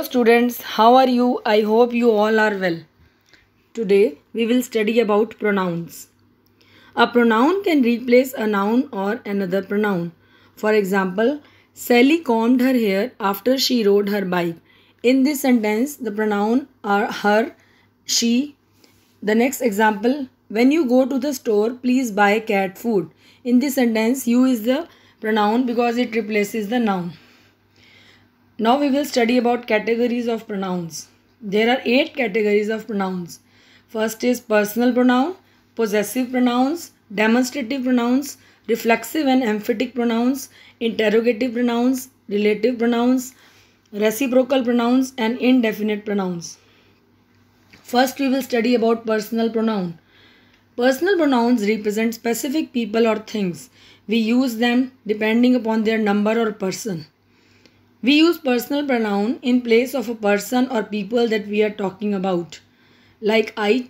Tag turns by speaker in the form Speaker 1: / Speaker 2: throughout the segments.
Speaker 1: Hello students, how are you? I hope you all are well. Today we will study about pronouns. A pronoun can replace a noun or another pronoun. For example, Sally combed her hair after she rode her bike. In this sentence, the pronoun are her, she. The next example, when you go to the store, please buy cat food. In this sentence, you is the pronoun because it replaces the noun. Now we will study about categories of pronouns. There are eight categories of pronouns. First is personal pronoun, possessive pronouns, demonstrative pronouns, reflexive and emphatic pronouns, interrogative pronouns, relative pronouns, reciprocal pronouns and indefinite pronouns. First we will study about personal pronoun. Personal pronouns represent specific people or things. We use them depending upon their number or person. We use personal pronoun in place of a person or people that we are talking about. Like I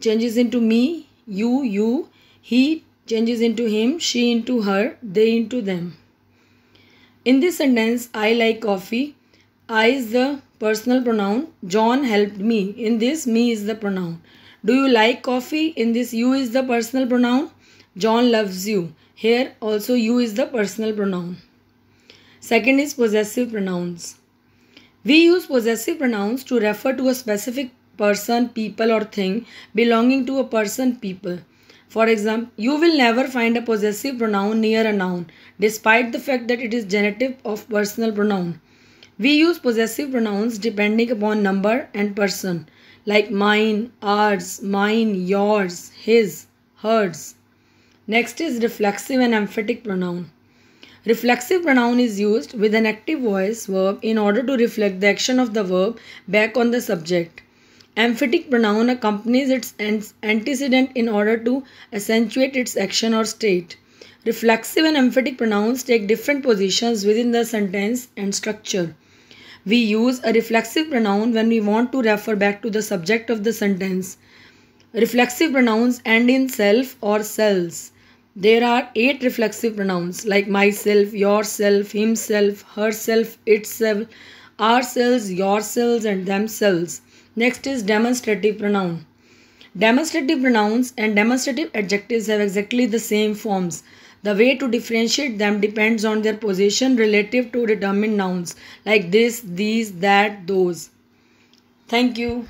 Speaker 1: changes into me, you, you, he changes into him, she into her, they into them. In this sentence, I like coffee. I is the personal pronoun. John helped me. In this, me is the pronoun. Do you like coffee? In this, you is the personal pronoun. John loves you. Here also, you is the personal pronoun. Second is possessive pronouns. We use possessive pronouns to refer to a specific person, people or thing belonging to a person, people. For example, you will never find a possessive pronoun near a noun despite the fact that it is genitive of personal pronoun. We use possessive pronouns depending upon number and person like mine, ours, mine, yours, his, hers. Next is reflexive and emphatic pronoun. Reflexive pronoun is used with an active voice verb in order to reflect the action of the verb back on the subject. Emphatic pronoun accompanies its antecedent in order to accentuate its action or state. Reflexive and emphatic pronouns take different positions within the sentence and structure. We use a reflexive pronoun when we want to refer back to the subject of the sentence. Reflexive pronouns end in self or cells. There are eight reflexive pronouns like myself, yourself, himself, herself, itself, ourselves, yourselves, and themselves. Next is demonstrative pronoun. Demonstrative pronouns and demonstrative adjectives have exactly the same forms. The way to differentiate them depends on their position relative to determined nouns like this, these, that, those. Thank you.